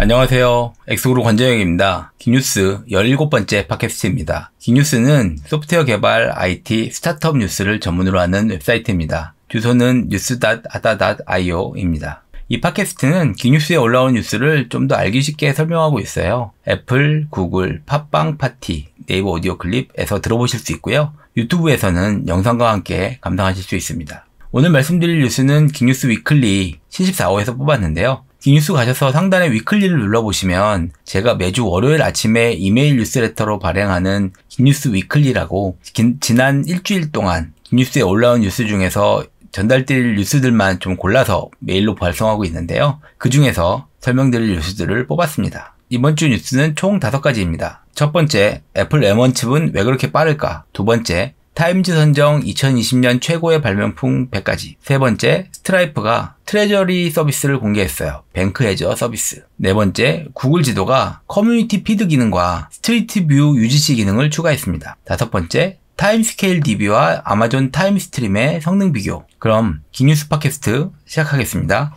안녕하세요. 엑소그룹 권재영입니다. 기뉴스 17번째 팟캐스트입니다. 기뉴스는 소프트웨어 개발, IT, 스타트업 뉴스를 전문으로 하는 웹사이트입니다. 주소는 news.ada.io입니다. 이 팟캐스트는 기뉴스에 올라온 뉴스를 좀 더 알기 쉽게 설명하고 있어요. 애플, 구글, 팟빵 파티, 네이버 오디오 클립에서 들어보실 수 있고요. 유튜브에서는 영상과 함께 감상하실 수 있습니다. 오늘 말씀드릴 뉴스는 기뉴스 위클리 74호에서 뽑았는데요. 기뉴스 가셔서 상단의 위클리를 눌러보시면 제가 매주 월요일 아침에 이메일 뉴스레터로 발행하는 기뉴스 위클리라고 지난 일주일 동안 기뉴스에 올라온 뉴스 중에서 전달드릴 뉴스들만 좀 골라서 메일로 발송하고 있는데요. 그 중에서 설명드릴 뉴스들을 뽑았습니다. 이번 주 뉴스는 총 5가지입니다. 첫 번째, 애플 M1 칩은 왜 그렇게 빠를까? 두 번째, 타임즈 선정 2020년 최고의 발명품 100가지. 세 번째, 스트라이프가 트레저리 서비스를 공개했어요. 뱅크 해저 서비스. 네 번째, 구글 지도가 커뮤니티 피드 기능과 스트리트 뷰 유지시 기능을 추가했습니다. 다섯 번째, 타임스케일 DB와 아마존 타임스트림의 성능 비교. 그럼 기뉴스 팟캐스트 시작하겠습니다.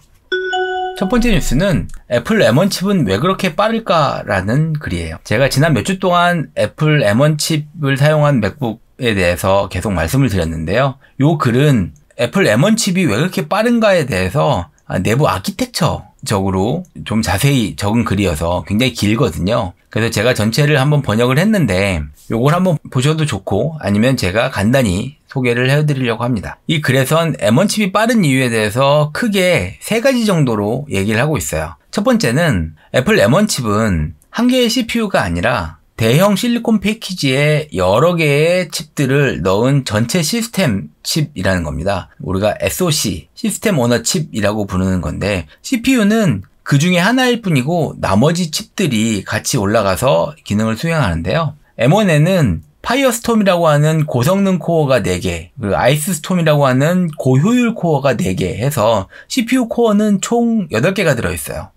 첫 번째 뉴스는 애플 M1 칩은 왜 그렇게 빠를까라는 글이에요. 제가 지난 몇 주 동안 애플 M1 칩을 사용한 맥북 에 대해서 계속 말씀을 드렸는데요. 이 글은 애플 M1 칩이 왜 그렇게 빠른가에 대해서 내부 아키텍처적으로 좀 자세히 적은 글이어서 굉장히 길거든요. 그래서 제가 전체를 한번 번역을 했는데 요걸 한번 보셔도 좋고 아니면 제가 간단히 소개를 해드리려고 합니다. 이 글에선 M1 칩이 빠른 이유에 대해서 크게 세 가지 정도로 얘기를 하고 있어요. 첫 번째는 애플 M1 칩은 한 개의 CPU가 아니라 대형 실리콘 패키지에 여러 개의 칩들을 넣은 전체 시스템 칩이라는 겁니다. 우리가 SoC, 시스템 오너 칩이라고 부르는 건데 CPU는 그 중에 하나일 뿐이고 나머지 칩들이 같이 올라가서 기능을 수행하는데요. m 1에는 파이어스톰이라고 하는 고성능 코어가 4개, 그리고 아이스스톰이라고 하는 고효율 코어가 4개 해서 CPU 코어는 총 8개가 들어있어요.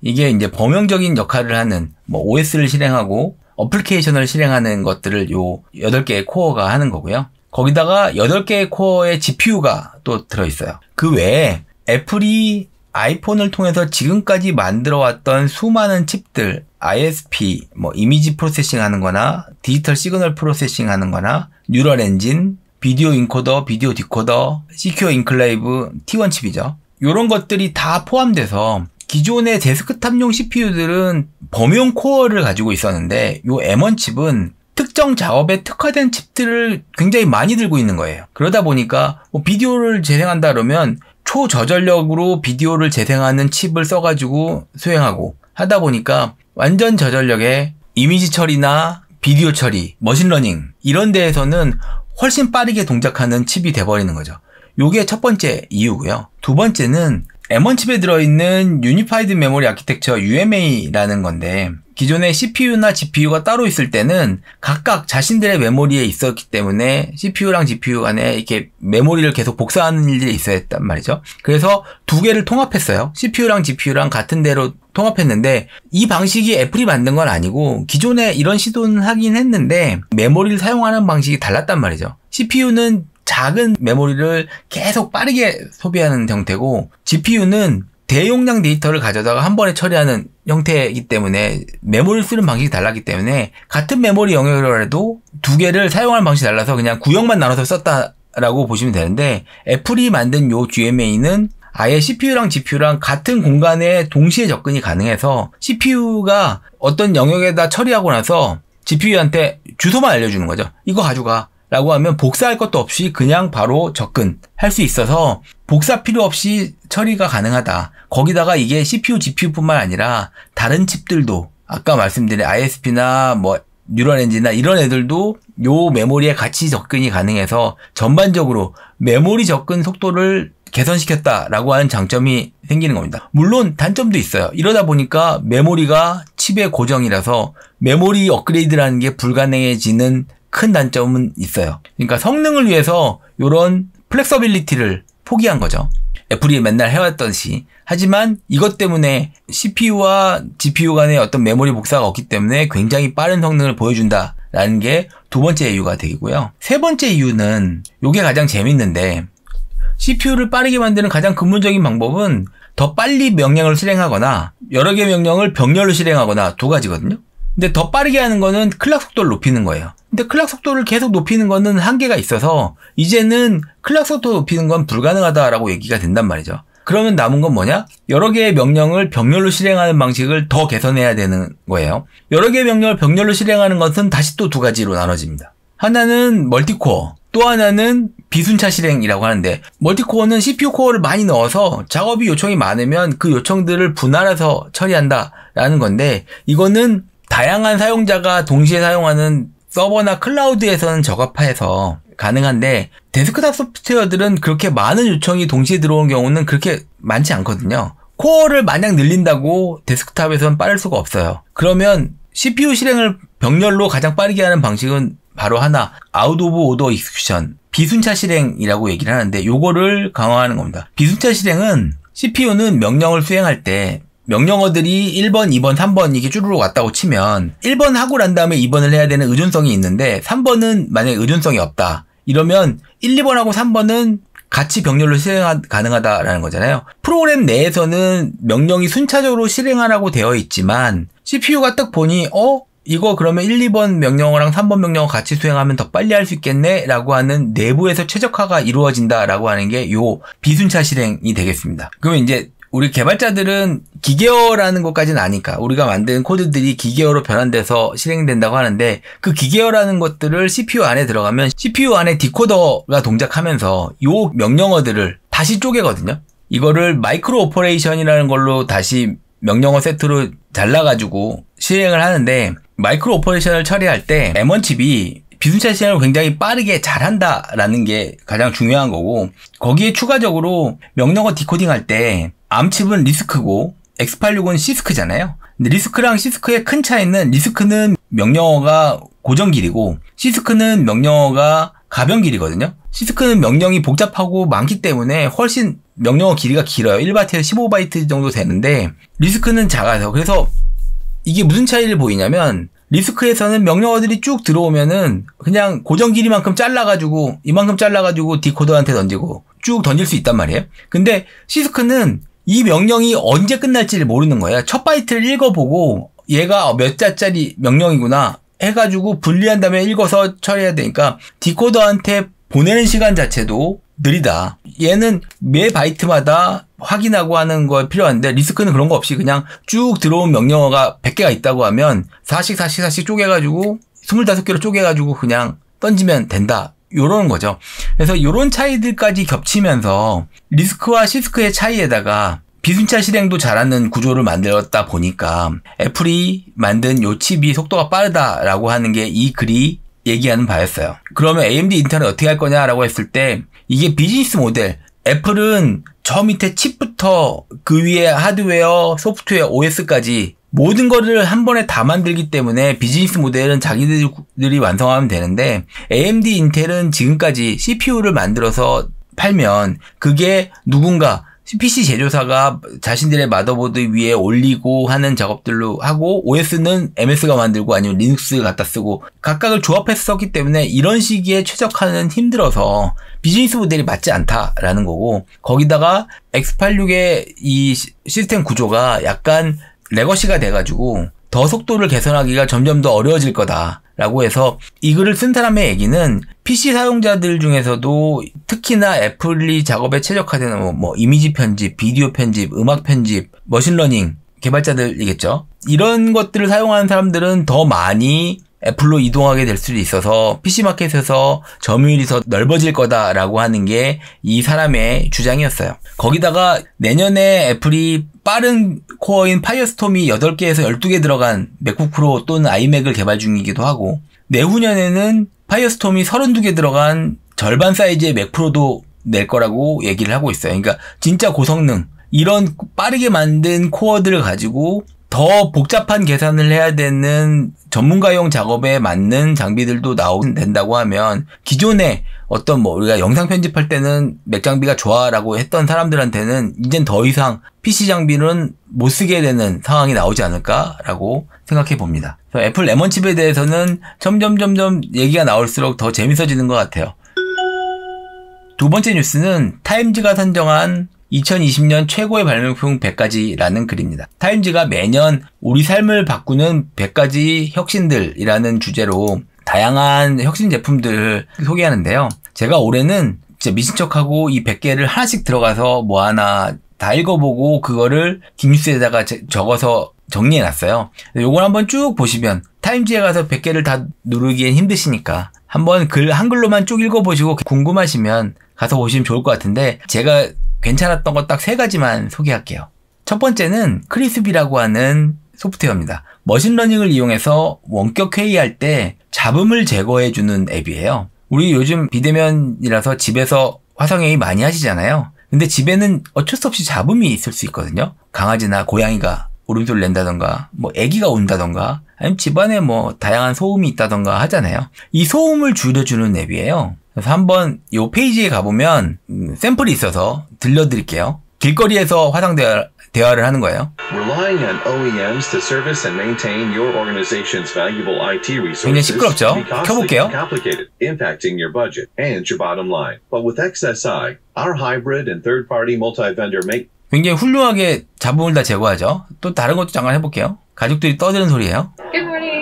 이게 이제 범용적인 역할을 하는 뭐 OS를 실행하고 어플리케이션을 실행하는 것들을 요 8개의 코어가 하는 거고요. 거기다가 8개의 코어의 GPU가 또 들어있어요. 그 외에 애플이 아이폰을 통해서 지금까지 만들어왔던 수많은 칩들, ISP, 뭐 이미지 프로세싱 하는 거나 디지털 시그널 프로세싱 하는 거나 뉴럴 엔진, 비디오 인코더, 비디오 디코더, CQ 인클레이브, T1 칩이죠. 이런 것들이 다 포함돼서 기존의 데스크탑용 CPU들은 범용 코어를 가지고 있었는데 이 M1 칩은 특정 작업에 특화된 칩들을 굉장히 많이 들고 있는 거예요. 그러다 보니까 뭐 비디오를 재생한다 그러면 초저전력으로 비디오를 재생하는 칩을 써가지고 수행하고 하다 보니까 완전 저전력에 이미지 처리나 비디오 처리, 머신러닝 이런 데에서는 훨씬 빠르게 동작하는 칩이 돼버리는 거죠. 요게 첫 번째 이유고요. 두 번째는 M1 칩에 들어있는 유니파이드 메모리 아키텍처 UMA라는 건데 기존의 CPU나 GPU가 따로 있을 때는 각각 자신들의 메모리에 있었기 때문에 CPU랑 GPU 간에 이렇게 메모리를 계속 복사하는 일이 있어야 했단 말이죠. 그래서 두 개를 통합했어요. CPU랑 GPU랑 같은 대로 통합했는데 이 방식이 애플이 만든 건 아니고 기존에 이런 시도는 하긴 했는데 메모리를 사용하는 방식이 달랐단 말이죠. CPU는 작은 메모리를 계속 빠르게 소비하는 형태고 GPU는 대용량 데이터를 가져다가 한 번에 처리하는 형태이기 때문에 메모리를 쓰는 방식이 달랐기 때문에 같은 메모리 영역이라도 두 개를 사용하는 방식이 달라서 그냥 구역만 나눠서 썼다라고 보시면 되는데 애플이 만든 요 GMA는 아예 CPU랑 GPU랑 같은 공간에 동시에 접근이 가능해서 CPU가 어떤 영역에다 처리하고 나서 GPU한테 주소만 알려주는 거죠. 이거 가져가. 라고 하면 복사할 것도 없이 그냥 바로 접근할 수 있어서 복사 필요 없이 처리가 가능하다. 거기다가 이게 CPU, GPU뿐만 아니라 다른 칩들도 아까 말씀드린 ISP나 뭐 뉴럴 엔진이나 이런 애들도 요 메모리에 같이 접근이 가능해서 전반적으로 메모리 접근 속도를 개선시켰다라고 하는 장점이 생기는 겁니다. 물론 단점도 있어요. 이러다 보니까 메모리가 칩의 고정이라서 메모리 업그레이드라는 게 불가능해지는 큰 단점은 있어요. 그러니까 성능을 위해서 이런 플렉서빌리티를 포기한 거죠. 애플이 맨날 해왔던시 하지만 이것 때문에 CPU와 GPU 간의 어떤 메모리 복사가 없기 때문에 굉장히 빠른 성능을 보여준다라는 게 두 번째 이유가 되고요. 세 번째 이유는 이게 가장 재밌는데 CPU를 빠르게 만드는 가장 근본적인 방법은 더 빨리 명령을 실행하거나 여러 개 명령을 병렬로 실행하거나 두 가지거든요. 근데 더 빠르게 하는 거는 클락 속도를 높이는 거예요. 근데 클락 속도를 계속 높이는 거는 한계가 있어서 이제는 클락 속도 높이는 건 불가능하다라고 얘기가 된단 말이죠. 그러면 남은 건 뭐냐? 여러 개의 명령을 병렬로 실행하는 방식을 더 개선해야 되는 거예요. 여러 개의 명령을 병렬로 실행하는 것은 다시 또 두 가지로 나눠집니다. 하나는 멀티코어, 또 하나는 비순차 실행이라고 하는데 멀티코어는 CPU 코어를 많이 넣어서 작업이 요청이 많으면 그 요청들을 분할해서 처리한다라는 건데 이거는 다양한 사용자가 동시에 사용하는 서버나 클라우드에서는 적합해서 가능한데 데스크탑 소프트웨어들은 그렇게 많은 요청이 동시에 들어온 경우는 그렇게 많지 않거든요. 코어를 마냥 늘린다고 데스크탑에서는 빠를 수가 없어요. 그러면 CPU 실행을 병렬로 가장 빠르게 하는 방식은 바로 하나 아웃 오브 오더 익스큐션 비순차 실행이라고 얘기를 하는데 요거를 강화하는 겁니다. 비순차 실행은 CPU는 명령을 수행할 때 명령어들이 1번, 2번, 3번 이게 쭈루룩 왔다고 치면 1번 하고 난 다음에 2번을 해야 되는 의존성이 있는데 3번은 만약에 의존성이 없다. 이러면 1, 2번하고 3번은 같이 병렬로 실행 가능하다라는 거잖아요. 프로그램 내에서는 명령이 순차적으로 실행하라고 되어 있지만 CPU가 딱 보니 어? 이거 그러면 1, 2번 명령어랑 3번 명령어 같이 수행하면 더 빨리 할 수 있겠네? 라고 하는 내부에서 최적화가 이루어진다라고 하는 게 요 비순차 실행이 되겠습니다. 그러면 이제 우리 개발자들은 기계어라는 것까지는 아니까 우리가 만든 코드들이 기계어로 변환돼서 실행된다고 하는데 그 기계어라는 것들을 CPU 안에 들어가면 CPU 안에 디코더가 동작하면서 요 명령어들을 다시 쪼개거든요. 이거를 마이크로 오퍼레이션이라는 걸로 다시 명령어 세트로 잘라가지고 실행을 하는데 마이크로 오퍼레이션을 처리할 때 M1 칩이 비순차 실행을 굉장히 빠르게 잘한다라는 게 가장 중요한 거고 거기에 추가적으로 명령어 디코딩 할때 암칩은 리스크고 X86은 시스크잖아요. 근데 리스크랑 시스크의 큰 차이는 리스크는 명령어가 고정 길이고 시스크는 명령어가 가변 길이거든요. 시스크는 명령이 복잡하고 많기 때문에 훨씬 명령어 길이가 길어요. 1바이트에서 15바이트 정도 되는데 리스크는 작아서 그래서 이게 무슨 차이를 보이냐면 리스크에서는 명령어들이 쭉 들어오면은 그냥 고정 길이만큼 잘라가지고 이만큼 잘라가지고 디코더한테 던지고 쭉 던질 수 있단 말이에요. 근데 시스크는 이 명령이 언제 끝날지를 모르는 거예요. 첫 바이트를 읽어보고 얘가 몇 자짜리 명령이구나 해가지고 분리한 다음에 읽어서 처리해야 되니까 디코더한테 보내는 시간 자체도 느리다. 얘는 매 바이트마다 확인하고 하는 거 필요한데 리스크는 그런 거 없이 그냥 쭉 들어온 명령어가 100개가 있다고 하면 40, 40, 40 쪼개가지고 25개로 쪼개가지고 그냥 던지면 된다. 요런 거죠. 그래서 요런 차이들까지 겹치면서 리스크와 시스크의 차이에다가 비순차 실행도 잘하는 구조를 만들었다 보니까 애플이 만든 요 칩이 속도가 빠르다라고 하는 게 이 글이 얘기하는 바였어요. 그러면 AMD 인터넷 어떻게 할 거냐라고 했을 때 이게 비즈니스 모델. 애플은 저 밑에 칩부터 그 위에 하드웨어, 소프트웨어, OS까지 모든 거를 한 번에 다 만들기 때문에 비즈니스 모델은 자기들이 완성하면 되는데 AMD 인텔은 지금까지 CPU를 만들어서 팔면 그게 누군가 PC 제조사가 자신들의 마더보드 위에 올리고 하는 작업들로 하고 OS는 MS가 만들고 아니면 리눅스 갖다 쓰고 각각을 조합해서 썼기 때문에 이런 시기에 최적화는 힘들어서 비즈니스 모델이 맞지 않다라는 거고 거기다가 X86의 이 시스템 구조가 약간 레거시가 돼가지고 더 속도를 개선하기가 점점 더 어려워질 거다라고 해서 이 글을 쓴 사람의 얘기는 PC 사용자들 중에서도 특히나 애플이 작업에 최적화되는 뭐, 뭐 이미지 편집, 비디오 편집, 음악 편집, 머신러닝 개발자들이겠죠. 이런 것들을 사용하는 사람들은 더 많이 애플로 이동하게 될 수도 있어서 PC 마켓에서 점유율이 더 넓어질 거다라고 하는 게 이 사람의 주장이었어요. 거기다가 내년에 애플이 빠른 코어인 파이어스톰이 8개에서 12개 들어간 맥북 프로 또는 아이맥을 개발 중이기도 하고 내후년에는 파이어스톰이 32개 들어간 절반 사이즈의 맥 프로도 낼 거라고 얘기를 하고 있어요. 그러니까 진짜 고성능 이런 빠르게 만든 코어들을 가지고 더 복잡한 계산을 해야 되는 전문가용 작업에 맞는 장비들도 나온다고 하면 기존에 어떤 뭐 우리가 영상 편집할 때는 맥 장비가 좋아라고 했던 사람들한테는 이젠 더 이상 PC 장비는 못 쓰게 되는 상황이 나오지 않을까라고 생각해 봅니다. 애플 레몬 칩에 대해서는 점점 점점 얘기가 나올수록 더 재밌어지는 것 같아요. 두 번째 뉴스는 타임즈가 선정한 2020년 최고의 발명품 100가지라는 글입니다. 타임즈가 매년 우리 삶을 바꾸는 100가지 혁신들이라는 주제로 다양한 혁신 제품들을 소개하는데요. 제가 올해는 진짜 미친 척하고 이 100개를 하나씩 들어가서 뭐 하나 다 읽어보고 그거를 김뉴스에다가 적어서 정리해놨어요. 요걸 한번 쭉 보시면 타임즈에 가서 100개를 다 누르기엔 힘드시니까 한번 글 한글로만 쭉 읽어보시고 궁금하시면 가서 보시면 좋을 것 같은데 제가 괜찮았던 것 딱 세 가지만 소개할게요. 첫 번째는 크리스비라고 하는 소프트웨어입니다. 머신러닝을 이용해서 원격 회의할 때 잡음을 제거해주는 앱이에요. 우리 요즘 비대면이라서 집에서 화상회의 많이 하시잖아요. 근데 집에는 어쩔 수 없이 잡음이 있을 수 있거든요. 강아지나 고양이가 울음소리를 낸다던가, 뭐 아기가 온다던가, 아니면 집안에 뭐 다양한 소음이 있다던가 하잖아요. 이 소음을 줄여주는 앱이에요. 그래서 한번 이 페이지에 가보면 샘플이 있어서 들려드릴게요. 길거리에서 화상 대화, 대화를 하는 거예요. 굉장히 시끄럽죠? 켜볼게요. impacting your budget and your bottom line. But with XSI, our hybrid and third-party multi-vendor make 굉장히 훌륭하게 잡음을 다 제거하죠. 또 다른 것도 잠깐 해볼게요. 가족들이 떠드는 소리예요. Good morning.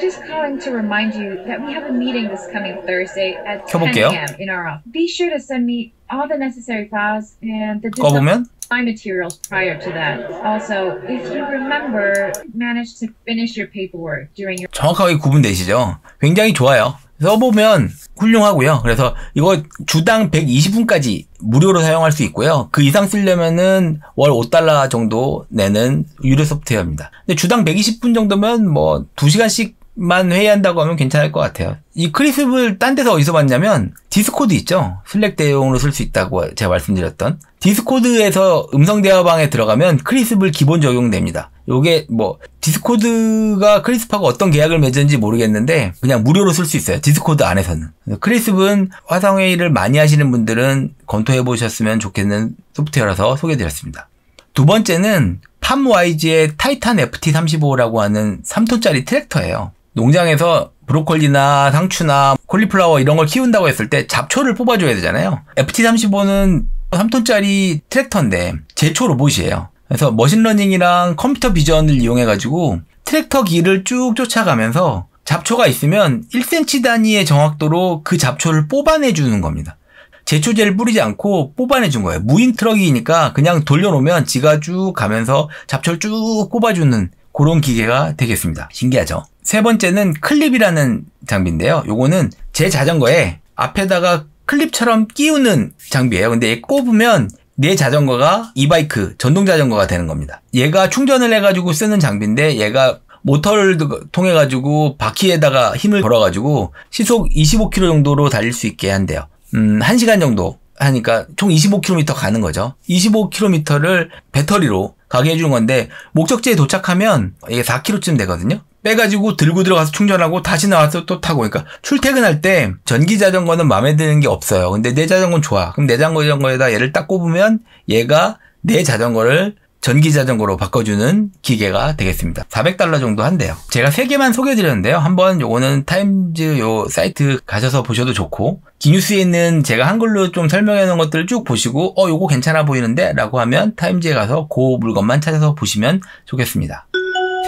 just calling to remind you that we have a meeting this coming Thursday at 10 a.m. in our office. Be sure to send me all the necessary files and the 꺼보면 my materials prior to that. Also, if you remember, managed to finish your paperwork during your 정확하게 구분되시죠? 굉장히 좋아요. 써보면 훌륭하고요. 그래서 이거 주당 120분까지 무료로 사용할 수 있고요. 그 이상 쓰려면은 월 5달러 정도 내는 유료 소프트웨어입니다. 근데 주당 120분 정도면 뭐 2시간씩 만 회의한다고 하면 괜찮을 것 같아요. 이 크리스블 딴 데서 어디서 봤냐면 디스코드 있죠. 슬랙 대용으로 쓸 수 있다고 제가 말씀드렸던 디스코드에서 음성 대화방에 들어가면 크리스블 기본 적용됩니다. 요게 뭐 디스코드가 크리스하고 어떤 계약을 맺었는지 모르겠는데 그냥 무료로 쓸 수 있어요. 디스코드 안에서는. 크리스블은 화상 회의를 많이 하시는 분들은 검토해 보셨으면 좋겠는 소프트웨어라서 소개드렸습니다. 해두 번째는 팜와이즈의 타이탄 FT35라고 하는 3톤짜리 트랙터예요. 농장에서 브로콜리나 상추나 콜리플라워 이런 걸 키운다고 했을 때 잡초를 뽑아줘야 되잖아요. FT35는 3톤짜리 트랙터인데 제초 로봇이에요. 그래서 머신러닝이랑 컴퓨터 비전을 이용해가지고 트랙터 길을 쭉 쫓아가면서 잡초가 있으면 1cm 단위의 정확도로 그 잡초를 뽑아내주는 겁니다. 제초제를 뿌리지 않고 뽑아내준 거예요. 무인 트럭이니까 그냥 돌려놓으면 지가 쭉 가면서 잡초를 쭉 뽑아주는 그런 기계가 되겠습니다. 신기하죠? 세 번째는 클립이라는 장비인데요. 요거는 제 자전거에 앞에다가 클립처럼 끼우는 장비예요. 근데 얘 꼽으면 내 자전거가 이바이크 전동 자전거가 되는 겁니다. 얘가 충전을 해가지고 쓰는 장비인데 얘가 모터를 통해 가지고 바퀴에다가 힘을 걸어 가지고 시속 25km 정도로 달릴 수 있게 한대요. 음, 1시간 정도 하니까 총 25km 가는 거죠. 25km를 배터리로 가게 해주는 건데 목적지에 도착하면 이게 4km쯤 되거든요. 빼가지고 들고 들어가서 충전하고 다시 나와서 또 타고 그러니까 출퇴근할 때 전기 자전거는 마음에 드는 게 없어요. 근데 내 자전거는 좋아. 그럼 내 자전거에다 얘를 딱 꼽으면 얘가 내 자전거를 전기 자전거로 바꿔주는 기계가 되겠습니다. 400달러 정도 한대요. 제가 3개만 소개해드렸는데요. 한번 요거는 타임즈 요 사이트 가셔서 보셔도 좋고 기뉴스에 있는 제가 한글로 좀 설명해 놓은 것들을 쭉 보시고 어 요거 괜찮아 보이는데 라고 하면 타임즈에 가서 그 물건만 찾아서 보시면 좋겠습니다.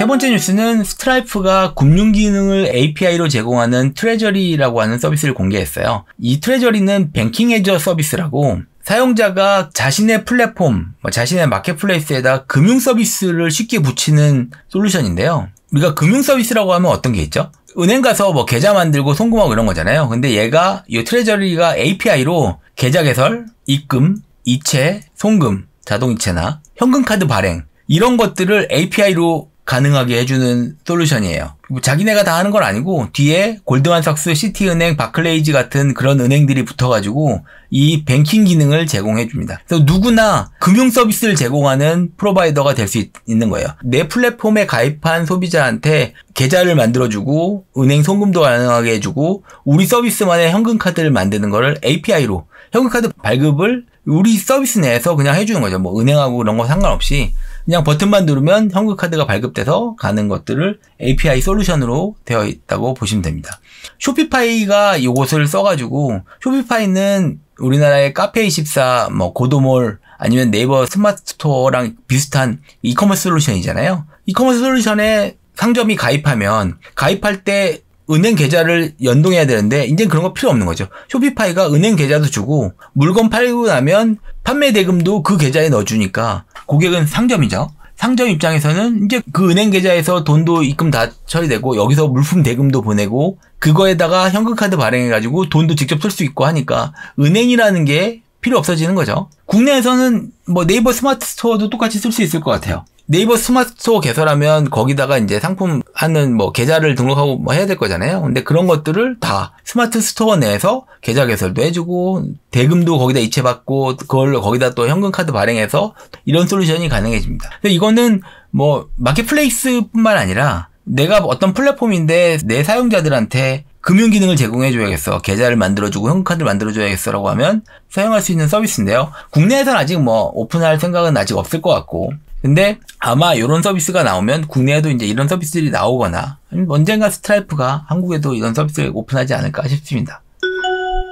세 번째 뉴스는 스트라이프가 금융 기능을 API로 제공하는 트레저리라고 하는 서비스를 공개했어요. 이 트레저리는 뱅킹 해저 서비스라고 사용자가 자신의 플랫폼, 뭐 자신의 마켓플레이스에다 금융 서비스를 쉽게 붙이는 솔루션인데요. 우리가 금융 서비스라고 하면 어떤 게 있죠? 은행 가서 뭐 계좌 만들고 송금하고 이런 거잖아요. 근데 얘가 이 트레저리가 API로 계좌 개설, 입금, 이체, 송금, 자동이체나 현금카드 발행 이런 것들을 API로 가능하게 해주는 솔루션이에요. 뭐 자기네가 다 하는 건 아니고 뒤에 골드만삭스, 시티은행, 바클레이즈 같은 그런 은행들이 붙어가지고 이 뱅킹 기능을 제공해 줍니다. 그래서 누구나 금융 서비스를 제공하는 프로바이더가 될 수 있는 거예요. 내 플랫폼에 가입한 소비자한테 계좌를 만들어주고 은행 송금도 가능하게 해주고 우리 서비스만의 현금 카드를 만드는 거를 API로 현금카드 발급을 우리 서비스 내에서 그냥 해주는 거죠. 뭐 은행하고 그런 거 상관없이 그냥 버튼만 누르면 현금카드가 발급돼서 가는 것들을 API 솔루션으로 되어 있다고 보시면 됩니다. 쇼피파이가 이것을 써가지고 쇼피파이는 우리나라의 카페24, 뭐 고도몰 아니면 네이버 스마트 스토어랑 비슷한 이커머스 솔루션이잖아요. 이커머스 솔루션에 상점이 가입하면 가입할 때 은행 계좌를 연동해야 되는데 이제 그런 거 필요 없는 거죠. 쇼피파이가 은행 계좌도 주고 물건 팔고 나면 판매 대금도 그 계좌에 넣어주니까 고객은 상점이죠. 상점 입장에서는 이제 그 은행 계좌에서 돈도 입금 다 처리되고 여기서 물품 대금도 보내고 그거에다가 현금카드 발행해가지고 돈도 직접 쓸 수 있고 하니까 은행이라는 게 필요 없어지는 거죠. 국내에서는 뭐 네이버 스마트 스토어도 똑같이 쓸 수 있을 것 같아요. 네이버 스마트 스토어 개설하면 거기다가 이제 상품 하는 뭐 계좌를 등록하고 뭐 해야 될 거잖아요. 근데 그런 것들을 다 스마트 스토어 내에서 계좌 개설도 해주고 대금도 거기다 이체받고 그걸로 거기다 또 현금 카드 발행해서 이런 솔루션이 가능해집니다. 근데 이거는 뭐 마켓플레이스뿐만 아니라 내가 어떤 플랫폼인데 내 사용자들한테 금융 기능을 제공해 줘야겠어. 계좌를 만들어 주고 현금 카드를 만들어 줘야겠어라고 하면 사용할 수 있는 서비스인데요. 국내에서는 아직 뭐 오픈할 생각은 아직 없을 것 같고 근데 아마 이런 서비스가 나오면 국내에도 이제 이런 서비스들이 나오거나 언젠가 스트라이프가 한국에도 이런 서비스를 오픈하지 않을까 싶습니다.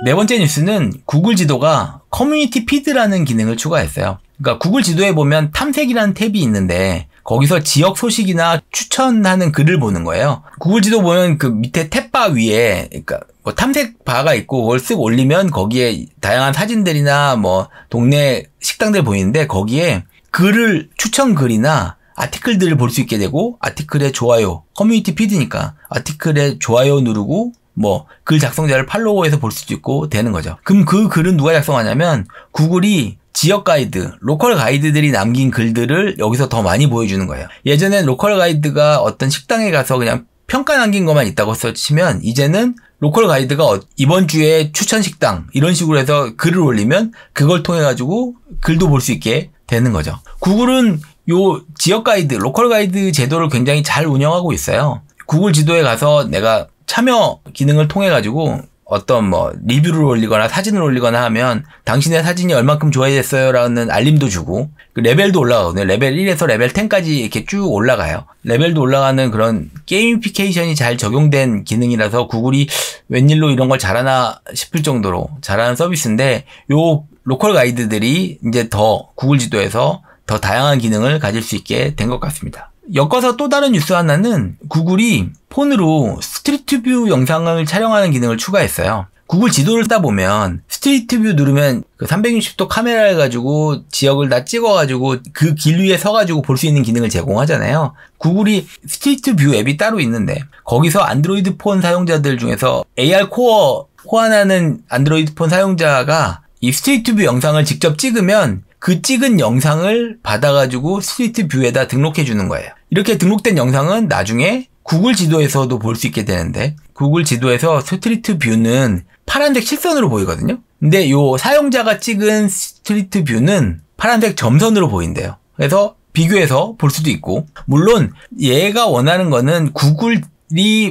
네 번째 뉴스는 구글 지도가 커뮤니티 피드라는 기능을 추가했어요. 그러니까 구글 지도에 보면 탐색이라는 탭이 있는데 거기서 지역 소식이나 추천하는 글을 보는 거예요. 구글 지도 보면 그 밑에 탭바 위에 그러니까 뭐 탐색 바가 있고 그걸 쓱 올리면 거기에 다양한 사진들이나 뭐 동네 식당들 보이는데 거기에 글을 추천 글이나 아티클들을 볼 수 있게 되고 아티클에 좋아요 커뮤니티 피드니까 아티클에 좋아요 누르고 뭐 글 작성자를 팔로워해서 볼 수도 있고 되는 거죠. 그럼 그 글은 누가 작성하냐면 구글이 지역 가이드, 로컬 가이드들이 남긴 글들을 여기서 더 많이 보여주는 거예요. 예전엔 로컬 가이드가 어떤 식당에 가서 그냥 평가 남긴 것만 있다고 써치면 이제는 로컬 가이드가 어, 이번 주에 추천 식당 이런 식으로 해서 글을 올리면 그걸 통해 가지고 글도 볼 수 있게 되는 거죠. 구글은 요 지역 가이드, 로컬 가이드 제도를 굉장히 잘 운영하고 있어요. 구글 지도에 가서 내가 참여 기능을 통해 가지고 어떤 뭐 리뷰를 올리거나 사진을 올리거나 하면 당신의 사진이 얼만큼 좋아졌어요라는 알림도 주고 그 레벨도 올라가거든요. 레벨 1에서 레벨 10까지 이렇게 쭉 올라가요. 레벨도 올라가는 그런 게이미피케이션이 잘 적용된 기능이라서 구글이 웬일로 이런 걸 잘하나 싶을 정도로 잘하는 서비스인데 요 로컬 가이드들이 이제 더 구글 지도에서 더 다양한 기능을 가질 수 있게 된 것 같습니다. 엮어서 또 다른 뉴스 하나는 구글이 폰으로 스트리트뷰 영상을 촬영하는 기능을 추가했어요. 구글 지도를 쓰다 보면 스트리트뷰 누르면 그 360도 카메라 해가지고 지역을 다 찍어가지고 그 길 위에 서가지고 볼 수 있는 기능을 제공하잖아요. 구글이 스트리트뷰 앱이 따로 있는데 거기서 안드로이드 폰 사용자들 중에서 AR 코어 호환하는 안드로이드 폰 사용자가 이 스트리트 뷰 영상을 직접 찍으면 그 찍은 영상을 받아가지고 스트리트 뷰에다 등록해 주는 거예요. 이렇게 등록된 영상은 나중에 구글 지도에서도 볼 수 있게 되는데 구글 지도에서 스트리트 뷰는 파란색 실선으로 보이거든요. 근데 요 사용자가 찍은 스트리트 뷰는 파란색 점선으로 보인대요. 그래서 비교해서 볼 수도 있고 물론 얘가 원하는 거는 구글이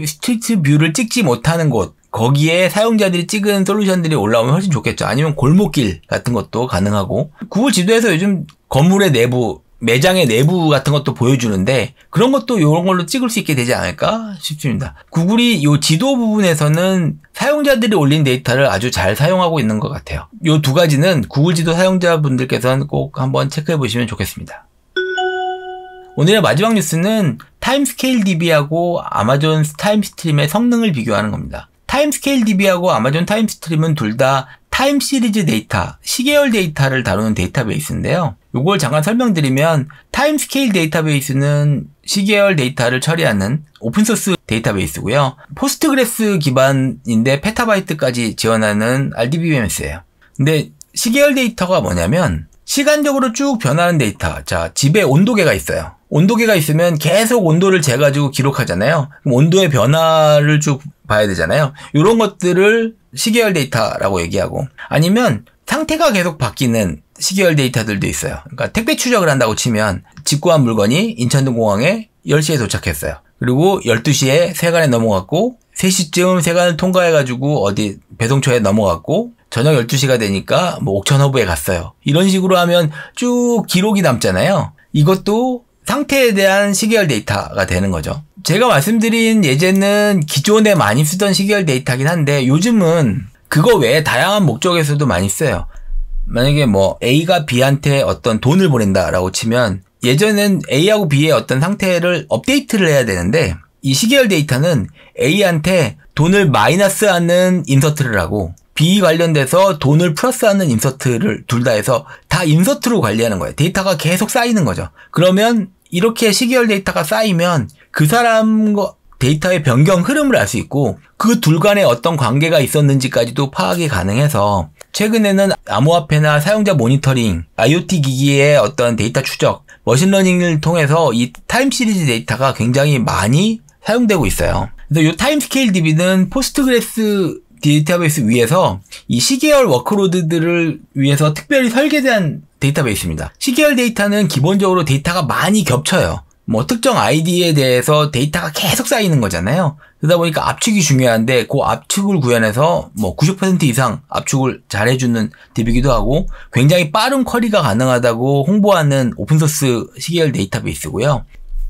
스트리트 뷰를 찍지 못하는 곳 거기에 사용자들이 찍은 솔루션들이 올라오면 훨씬 좋겠죠. 아니면 골목길 같은 것도 가능하고 구글 지도에서 요즘 건물의 내부 매장의 내부 같은 것도 보여주는데 그런 것도 이런 걸로 찍을 수 있게 되지 않을까 싶습니다. 구글이 이 지도 부분에서는 사용자들이 올린 데이터를 아주 잘 사용하고 있는 것 같아요. 이 두 가지는 구글 지도 사용자분들께서는 꼭 한번 체크해 보시면 좋겠습니다. 오늘의 마지막 뉴스는 타임스케일 DB하고 아마존 타임스트림의 성능을 비교하는 겁니다. 타임스케일 DB하고 아마존 타임스트림은 둘 다 타임 시리즈 데이터, 시계열 데이터를 다루는 데이터베이스인데요. 이걸 잠깐 설명드리면 타임스케일 데이터베이스는 시계열 데이터를 처리하는 오픈소스 데이터베이스고요. 포스트그레스 기반인데 페타바이트까지 지원하는 RDBMS예요. 근데 시계열 데이터가 뭐냐면 시간적으로 쭉 변하는 데이터. 자, 집에 온도계가 있어요. 온도계가 있으면 계속 온도를 재가지고 기록하잖아요. 온도의 변화를 쭉 봐야 되잖아요. 이런 것들을 시계열 데이터라고 얘기하고 아니면 상태가 계속 바뀌는 시계열 데이터들도 있어요. 그러니까 택배 추적을 한다고 치면 직구한 물건이 인천공항에 동 10시에 도착했어요. 그리고 12시에 세관에 넘어갔고 3시쯤 세관을 통과해가지고 어디 배송처에 넘어갔고 저녁 12시가 되니까 뭐 옥천허브에 갔어요. 이런 식으로 하면 쭉 기록이 남잖아요. 이것도 상태에 대한 시계열 데이터가 되는 거죠. 제가 말씀드린 예제는 기존에 많이 쓰던 시계열 데이터긴 한데 요즘은 그거 외에 다양한 목적에서도 많이 써요. 만약에 뭐 A가 B한테 어떤 돈을 보낸다라고 치면 예전엔 A하고 B의 어떤 상태를 업데이트를 해야 되는데 이 시계열 데이터는 A한테 돈을 마이너스하는 인서트를 하고 B 관련돼서 돈을 플러스하는 인서트를 둘 다 해서 다 인서트로 관리하는 거예요. 데이터가 계속 쌓이는 거죠. 그러면 이렇게 시계열 데이터가 쌓이면 그사람 데이터의 변경 흐름을 알 수 있고 그 둘 간에 어떤 관계가 있었는지까지도 파악이 가능해서 최근에는 암호화폐나 사용자 모니터링, IoT 기기의 어떤 데이터 추적, 머신러닝을 통해서 이 타임 시리즈 데이터가 굉장히 많이 사용되고 있어요. 그래서 이 타임 스케일 DB는 포스트그레스 데이터베이스 위에서 이 시계열 워크로드들을 위해서 특별히 설계된 데이터베이스입니다. CQL 데이터는 기본적으로 데이터가 많이 겹쳐요. 뭐 특정 아이디에 대해서 데이터가 계속 쌓이는 거잖아요. 그러다 보니까 압축이 중요한데 그 압축을 구현해서 뭐 90% 이상 압축을 잘해주는 딥이기도 하고 굉장히 빠른 쿼리가 가능하다고 홍보하는 오픈소스 시계열 데이터베이스고요.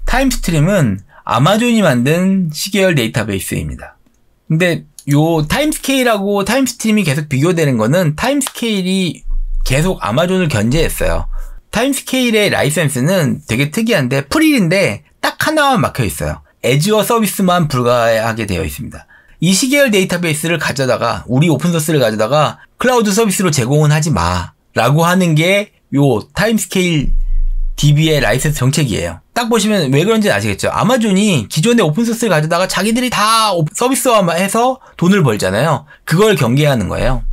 타임스트림은 아마존이 만든 시계열 데이터베이스입니다. 근데 요 타임스케일하고 타임스트림이 계속 비교되는 거는 타임스케일이 계속 아마존을 견제했어요. 타임스케일의 라이센스는 되게 특이한데 프리인데딱 하나만 막혀 있어요. 애즈어 서비스만 불가하게 되어 있습니다. 이 시계열 데이터베이스를 가져다가 우리 오픈소스를 가져다가 클라우드 서비스로 제공은 하지 마 라고 하는 게 요 타임스케일 DB의 라이센스 정책이에요. 딱 보시면 왜 그런지 아시겠죠? 아마존이 기존의 오픈소스를 가져다가 자기들이 다 서비스화해서 돈을 벌잖아요. 그걸 경계하는 거예요.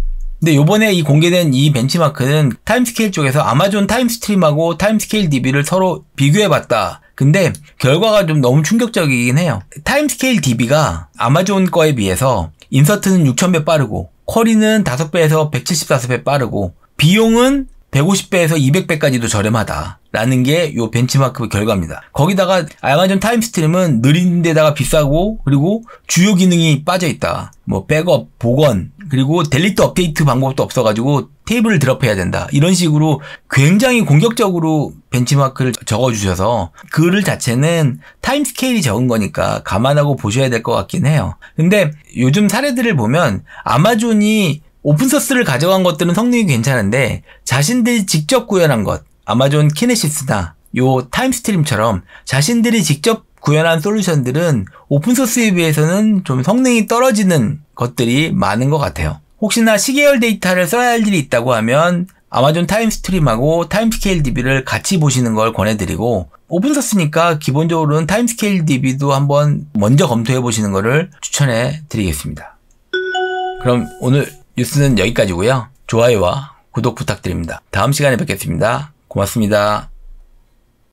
근데 요번에 이 공개된 이 벤치마크는 타임스케일 쪽에서 아마존 타임스트림하고 타임스케일 DB를 서로 비교해봤다. 근데 결과가 좀 너무 충격적이긴 해요. 타임스케일 DB가 아마존 거에 비해서 인서트는 6,000배 빠르고 쿼리는 5배에서 174배 빠르고 비용은 150배에서 200배까지도 저렴하다. 라는 게 요 벤치마크 결과입니다. 거기다가 아마존 타임스트림은 느린데다가 비싸고 그리고 주요 기능이 빠져 있다. 뭐 백업, 복원, 그리고 델리트 업데이트 방법도 없어가지고 테이블을 드롭해야 된다. 이런 식으로 굉장히 공격적으로 벤치마크를 적어주셔서 그글 자체는 타임 스케일이 적은 거니까 감안하고 보셔야 될 것 같긴 해요. 근데 요즘 사례들을 보면 아마존이 오픈소스를 가져간 것들은 성능이 괜찮은데 자신들이 직접 구현한 것, 아마존 키네시스나 요 타임스트림처럼 자신들이 직접 구현한 솔루션들은 오픈소스에 비해서는 좀 성능이 떨어지는 것들이 많은 것 같아요. 혹시나 시계열 데이터를 써야 할 일이 있다고 하면 아마존 타임스트림하고 타임스케일 DB를 같이 보시는 걸 권해드리고 오픈소스니까 기본적으로는 타임스케일 DB도 한번 먼저 검토해 보시는 것을 추천해 드리겠습니다. 그럼 오늘 뉴스는 여기까지고요. 좋아요와 구독 부탁드립니다. 다음 시간에 뵙겠습니다. 고맙습니다.